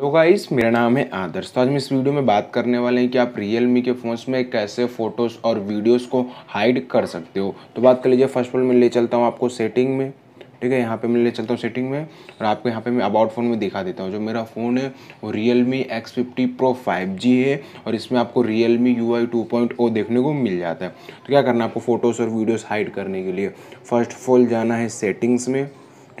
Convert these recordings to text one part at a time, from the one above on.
guys मेरा नाम है आदर्श तो आज हम इस वीडियो में बात करने वाले हैं कि आप रियल मी के फ़ोन्स में कैसे फ़ोटोज़ और वीडियोस को हाइड कर सकते हो तो बात कर लीजिए फर्स्ट ऑफ ऑल मैं ले चलता हूँ आपको सेटिंग में ठीक है यहाँ पे मैं ले चलता हूँ सेटिंग में और आपको यहाँ पे मैं अबाउट फ़ोन में दिखा देता हूँ जो मेरा फ़ोन है वो Realme X fifty pro five G है और इसमें आपको Realme U I two point O देखने को मिल जाता है तो क्या करना है आपको फ़ोटोज़ और वीडियोज़ हाइड करने के लिए फ़र्स्ट ऑफ ऑल जाना है सेटिंग्स में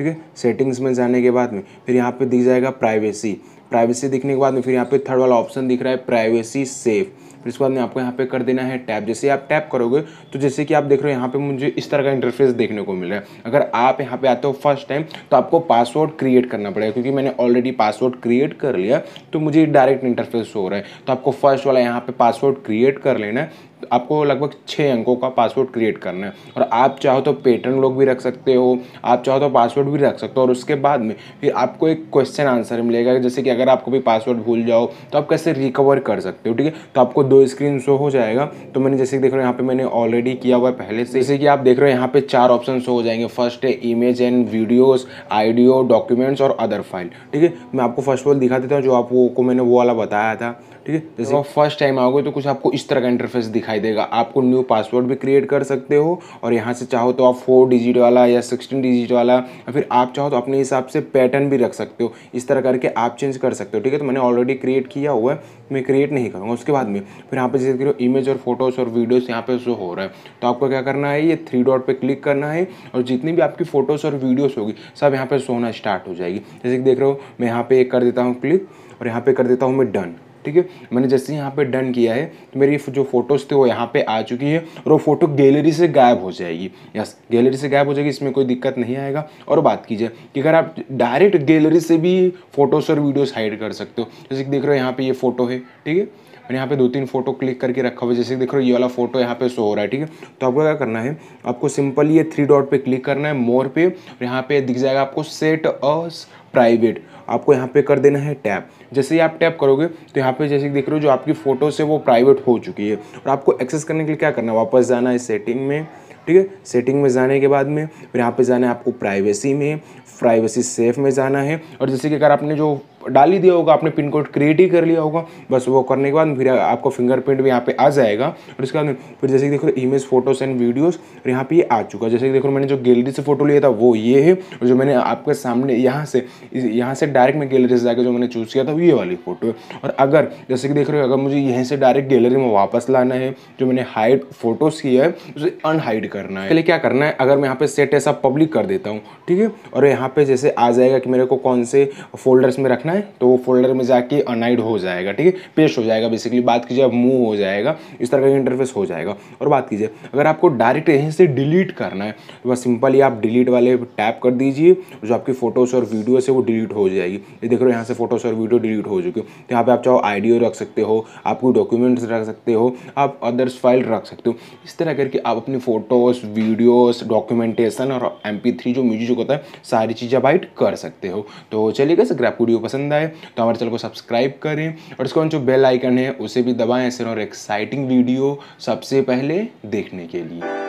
ठीक है सेटिंग्स में जाने के बाद में फिर यहाँ पे दिख जाएगा प्राइवेसी प्राइवेसी दिखने के बाद में फिर यहाँ पे थर्ड वाला ऑप्शन दिख रहा है प्राइवेसी सेफ फिर इसके बाद में आपको यहाँ पे कर देना है टैप जैसे आप टैप करोगे तो जैसे कि आप देख रहे हो यहाँ पे मुझे इस तरह का इंटरफेस देखने को मिल रहा है अगर आप यहाँ पे आते हो फर्स्ट टाइम तो आपको पासवर्ड क्रिएट करना पड़ेगा क्योंकि मैंने ऑलरेडी पासवर्ड क्रिएट कर लिया तो मुझे डायरेक्ट इंटरफेस हो रहा है तो आपको फर्स्ट वाला यहाँ पे पासवर्ड क्रिएट कर लेना है आपको लगभग छः अंकों का पासवर्ड क्रिएट करना है और आप चाहो तो पेटर्न लोग भी रख सकते हो आप चाहो तो पासवर्ड भी रख सकते हो और उसके बाद में फिर आपको एक क्वेश्चन आंसर मिलेगा जैसे कि अगर आपको भी पासवर्ड भूल जाओ तो आप कैसे रिकवर कर सकते हो ठीक है तो आपको दो स्क्रीन शो हो जाएगा तो मैंने जैसे कि देख रहे हो यहाँ पे मैंने ऑलरेडी किया हुआ है पहले से जैसे कि आप देख रहे हो यहाँ पे चार ऑप्शन शो हो जाएंगे फर्स्ट है image and videos audio documents और अदर फाइल ठीक है मैं आपको फर्स्ट ऑफ ऑल दिखा देता हूँ जो आपको मैंने वो वाला बताया था ठीक है जैसे आप फर्स्ट टाइम आओगे तो कुछ आपको इस तरह का इंटरफेस दिखाई देगा आपको न्यू पासवर्ड भी क्रिएट कर सकते हो और यहाँ से चाहो तो आप फोर डिजिट वाला या सिक्सटीन डिजिट वाला या फिर आप चाहो तो अपने हिसाब से पैटर्न भी रख सकते हो इस तरह करके आप चेंज कर सकते हो ठीक है तो मैंने ऑलरेडी क्रिएट किया हुआ है मैं क्रिएट नहीं करूँगा उसके बाद में फिर यहाँ पर जैसे करो इमेज और फोटोज़ और वीडियोज़ यहाँ पर शो हो रहा है तो आपको क्या करना है ये थ्री डॉट पर क्लिक करना है और जितनी भी आपकी फ़ोटोज़ और वीडियोज़ होगी सब यहाँ पर शो होना स्टार्ट हो जाएगी जैसे कि देख रहे हो मैं यहाँ पर एक कर देता हूँ क्लिक और यहाँ पर कर देता हूँ मैं डन ठीक है मैंने जैसे यहाँ पे डन किया है तो मेरी जो फोटोज़ थे वो यहाँ पे आ चुकी है और वो फोटो गैलरी से गायब हो जाएगी यस गैलरी से गायब हो जाएगी इसमें कोई दिक्कत नहीं आएगा और बात की जाए कि अगर आप डायरेक्ट गैलरी से भी फोटोज़ और वीडियोज़ हाइड कर सकते हो जैसे कि देख रहे हो यहाँ पर ये फोटो है ठीक है और यहाँ पे दो तीन फोटो क्लिक करके रखा हुआ जैसे देख रहे हो ये वाला फोटो यहाँ पे शो हो रहा है ठीक है तो आपको क्या करना है आपको सिंपल ये थ्री डॉट पे क्लिक करना है मोर पे और यहाँ पे दिख जाएगा आपको सेट अस प्राइवेट आपको यहाँ पे कर देना है टैप जैसे ही आप टैप करोगे तो यहाँ पे जैसे देख रहे हो जो आपकी फ़ोटोज़ है वो प्राइवेट हो चुकी है और आपको एक्सेस करने के लिए क्या करना है वापस जाना है सेटिंग में ठीक है सेटिंग में जाने के बाद में फिर यहाँ पे जाना है आपको प्राइवेसी में प्राइवेसी सेफ में जाना है और जैसे कि अगर आपने जो डाल ही दिया होगा आपने पिन कोड क्रिएट ही कर लिया होगा बस वो करने के बाद फिर आपको फिंगरप्रिंट भी यहाँ पे आ जाएगा और इसके बाद फिर जैसे कि देखो इमेज फोटोज एंड वीडियोस और यहाँ पे ये आ चुका है जैसे कि देखो मैंने जो गैलरी से फोटो लिया था वो ये है और जो मैंने आपके सामने यहाँ से यहाँ से डायरेक्ट मैं गैलरी से जाकर जो मैंने चूज़ किया था ये वाली फ़ोटो है और अगर जैसे कि देख रहे हो अगर मुझे यहीं से डायरेक्ट गैलरी में वापस लाना है जो मैंने हाइड फोटोज़ किया है उसे अनहाइड कर करना है पहले क्या करना है अगर मैं यहाँ पे सेट ऐसा पब्लिक कर देता हूँ ठीक है और यहाँ पे जैसे आ जाएगा कि मेरे को कौन से फोल्डर्स में रखना है तो वो फोल्डर में जाके अनाइड हो जाएगा ठीक है पेश हो जाएगा बेसिकली बात कीजिए अब मूव हो जाएगा इस तरह का इंटरफेस हो जाएगा और बात कीजिए अगर आपको डायरेक्ट यहीं से डिलीट करना है तो बस सिंपली आप डिलीट वाले टैप कर दीजिए जो आपकी फ़ोटोज़ और वीडियोज़ है वो डिलीट हो जाएगी ये देख रहे हो यहाँ से फोटोज़ और वीडियो डिलीट हो चुके तो यहाँ पर आप चाहो आइडियो रख सकते हो आप कोई डॉक्यूमेंट्स रख सकते हो आप अदर्स फाइल रख सकते हो इस तरह करके आप अपनी फ़ोटोज़ फोटोज़ वीडियोस डॉक्यूमेंटेशन और एम जो म्यूजिक होता है सारी चीज़ आप हाइड कर सकते हो तो चलिए कैसे अगर आपको वीडियो पसंद आए तो हमारे चैनल को सब्सक्राइब करें और बाद जो बेल आइकन है उसे भी दबाएँ ऐसे और एक्साइटिंग वीडियो सबसे पहले देखने के लिए